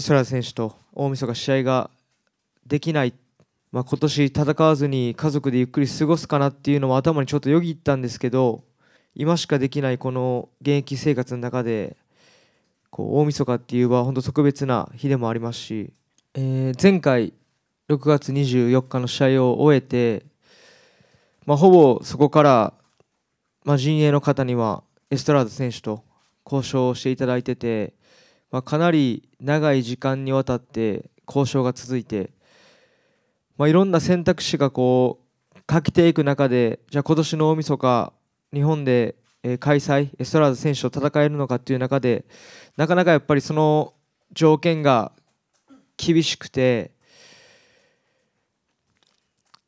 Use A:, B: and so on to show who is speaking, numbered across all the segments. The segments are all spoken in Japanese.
A: それは選手と大晦日試合ができない、まあ、今年戦わずに家族でゆっくり過ごすかなっていうのも頭にちょっとよぎったんですけど今しかできないこの現役生活の中でこう大晦日っていう場は本当特別な日でもありますし、えー、前回6月24日の試合を終えて、まあ、ほぼそこから、まあ、陣営の方にはエストラード選手と交渉していただいてて。まあ、かなり長い時間にわたって交渉が続いて、まあ、いろんな選択肢がこうかけていく中でじゃあ今年の大晦日日本で開催エストラーズ選手と戦えるのかという中でなかなかやっぱりその条件が厳しくて、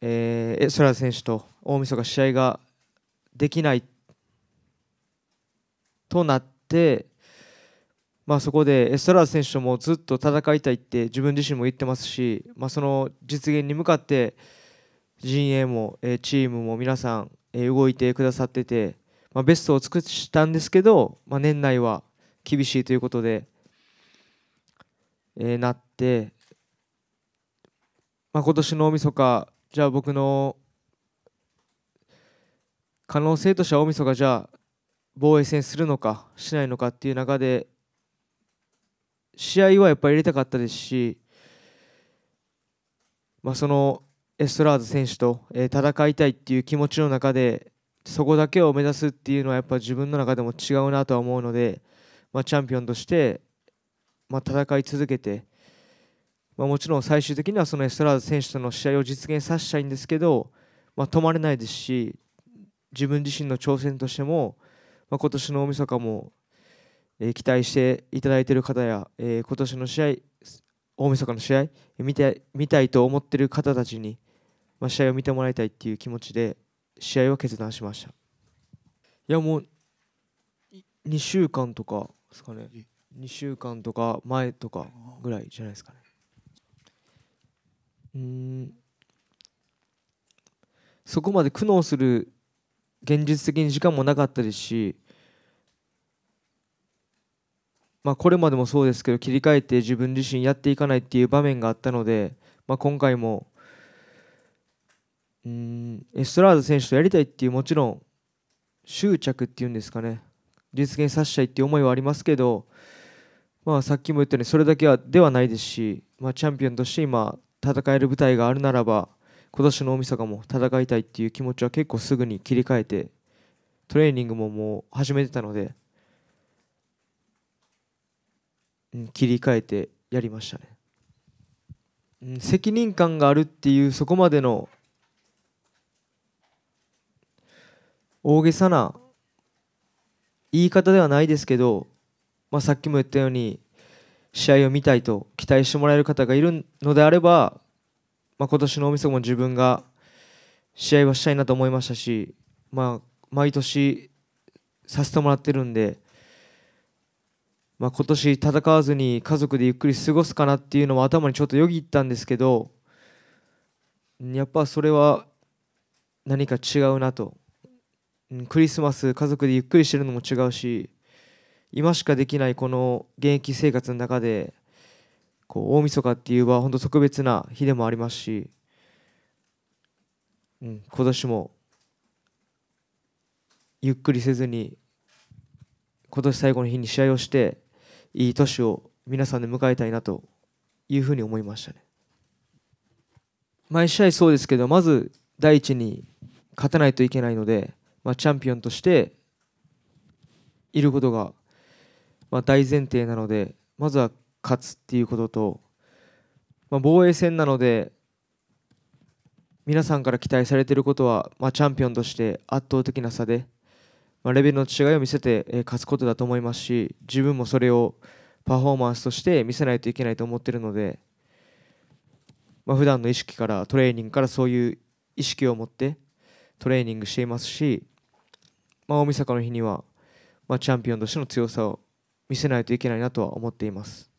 A: えー、エストラーズ選手と大晦日試合ができないとなってまあ、そこでエストラーズ選手ともずっと戦いたいって自分自身も言ってますし、まあ、その実現に向かって陣営も、えチームも皆さん、え動いてくださってて、まあ、ベストを尽くしたんですけど、まあ、年内は厳しいということで、えー、なって、まあ、今年の大晦日じゃあ僕の可能性としては大晦日じゃあ防衛戦するのかしないのかっていう中で試合はやっぱり入れたかったですし、まあ、そのエストラーズ選手と、え戦いたいっていう気持ちの中でそこだけを目指すっていうのはやっぱ自分の中でも違うなとは思うので、まあ、チャンピオンとして、ま戦い続けて、まあ、もちろん最終的にはそのエストラーズ選手との試合を実現させたいんですけど、ま止まれないですし自分自身の挑戦としても、ま今年の大晦日もえ期待していただいている方や、え今年の試合、大晦日の試合、見て見たいと思っている方たちに、まあ、試合を見てもらいたいっていう気持ちで、試合を決断しました。いや、もう、2週間とかですかね、2週間とか前とかぐらいじゃないですかね。うんそこまで苦悩する現実的に時間もなかったですしまあ、これまでもそうですけど切り替えて自分自身やっていかないっていう場面があったので、まあ、今回もうんエストラーズ選手とやりたいっていうもちろん執着っていうんですかね実現させたいっていう思いはありますけど、まあ、さっきも言ったようにそれだけはではないですし、まあ、チャンピオンとして今戦える舞台があるならば今年の大晦日も戦いたいっていう気持ちは結構すぐに切り替えてトレーニングももう始めてたので。切り替えてやりましたね。責任感があるっていうそこまでの大げさな言い方ではないですけど、まあ、さっきも言ったように試合を見たいと期待してもらえる方がいるのであれば、まあ、今年の大そ日も自分が試合はしたいなと思いましたし、まあ、毎年させてもらってるんで。まあ、今年戦わずに家族でゆっくり過ごすかなっていうのも頭にちょっとよぎったんですけどやっぱそれは何か違うなとクリスマス家族でゆっくりしてるのも違うし今しかできないこの現役生活の中でこう大晦日っていうは本当特別な日でもありますし、うん、今年もゆっくりせずに今年最後の日に試合をしていい年を皆さんで迎えたいなというふうに思いましたね。毎試合そうですけど、まず第一に勝たないといけないので、まあ、チャンピオンとしていることが、まあ、大前提なので、まずは勝つっていうことと、まあ、防衛戦なので、皆さんから期待されていることは、まあ、チャンピオンとして圧倒的な差でまあ、レベルの違いを見せて、え勝つことだと思いますし自分もそれをパフォーマンスとして見せないといけないと思ってるので、まあ、普段の意識からトレーニングからそういう意識を持ってトレーニングしていますし、まあ、大晦日の日には、まあ、チャンピオンとしての強さを見せないといけないなとは思っています、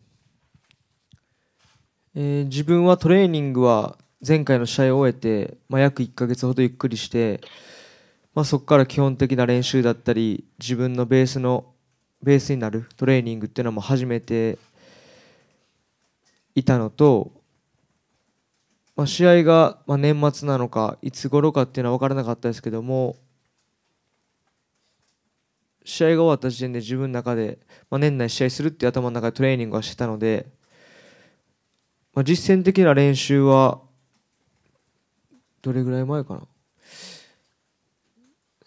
A: えー、自分はトレーニングは前回の試合を終えて、まあ、約1か月ほどゆっくりしてまあ、そこから基本的な練習だったり自分のベースのベースになるトレーニングっていうのも始めていたのと、まあ、試合が年末なのかいつ頃かっていうのは分からなかったですけども試合が終わった時点で自分の中で、まあ、年内試合するっていう頭の中でトレーニングはしてたので、まあ、実践的な練習はどれぐらい前かな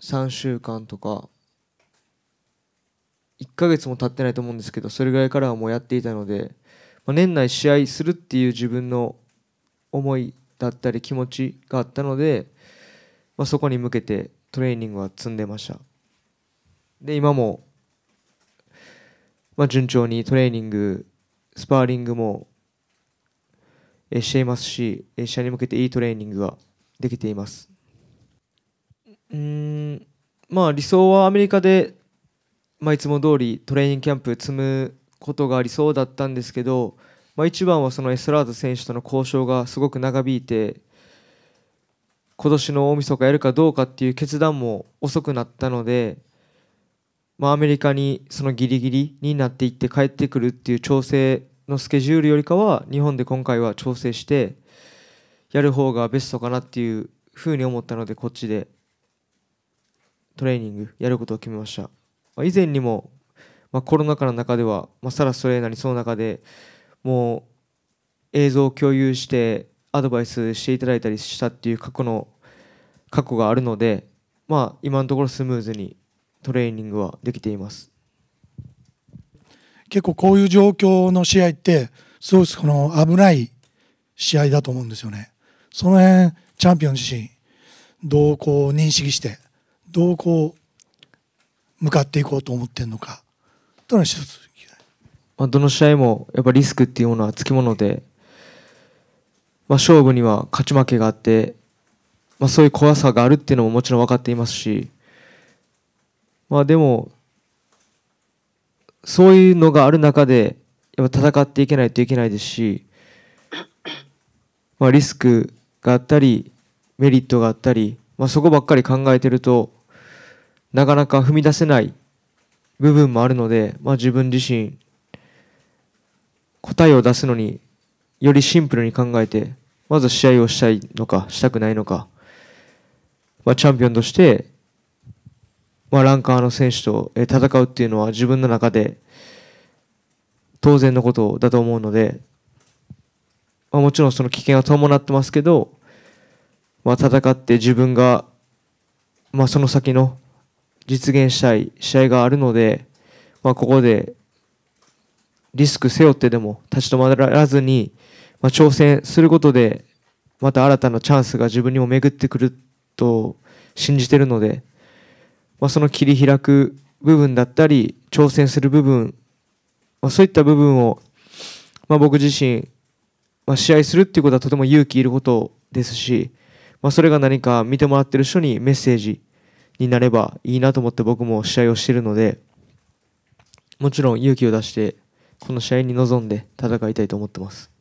A: 3週間とか1ヶ月も経ってないと思うんですけどそれぐらいからはもうやっていたので、まあ、年内試合するっていう自分の思いだったり気持ちがあったので、まあ、そこに向けてトレーニングは積んでましたで今も、まあ、順調にトレーニングスパーリングもしていますし試合に向けていいトレーニングができていますうんまあ理想はアメリカで、まあ、いつも通りトレーニングキャンプ積むことが理想だったんですけど、まあ、一番はそのエスラード選手との交渉がすごく長引いて今年の大晦日やるかどうかっていう決断も遅くなったので、まあ、アメリカにそのギリギリになっていって帰ってくるっていう調整のスケジュールよりかは日本で今回は調整してやる方がベストかなっていうふうに思ったのでこっちでトレーニングやることを決めました、まあ、以前にも、まあ、コロナ禍の中では、まあ、サラストレーナーにその中でもう映像を共有してアドバイスしていただいたりしたっていう過去の過去があるので、まあ、今のところスムーズにトレーニングはできています結構こういう状況の試合ってすごいこの危ない試合だと思うんですよね。その辺チャンピオン自身どうこう認識してどうこう向かっていこうと思ってるのかの一つまあ、どの試合もやっぱリスクっていうものはつきもので、まあ、勝負には勝ち負けがあって、まあ、そういう怖さがあるっていうのももちろん分かっていますし、まあ、でもそういうのがある中でやっぱ戦っていけないといけないですし、まあ、リスクがあったりメリットがあったり、まあ、そこばっかり考えてるとなかなか踏み出せない部分もあるので、まあ、自分自身答えを出すのによりシンプルに考えてまず試合をしたいのかしたくないのか、まあ、チャンピオンとして、まあ、ランカーの選手と戦うっていうのは自分の中で当然のことだと思うので、まあ、もちろんその危険は伴ってますけど、まあ、戦って自分が、まあ、その先の実現したい試合があるので、まあ、ここでリスク背負ってでも立ち止まらずに、まあ、挑戦することでまた新たなチャンスが自分にも巡ってくると信じてるので、まあ、その切り開く部分だったり挑戦する部分、まあ、そういった部分を、まあ、僕自身、まあ、試合するっていうことはとても勇気いることですし、まあ、それが何か見てもらってる人にメッセージになればいいなと思って僕も試合をしているので、もちろん勇気を出して、この試合に臨んで戦いたいと思ってます。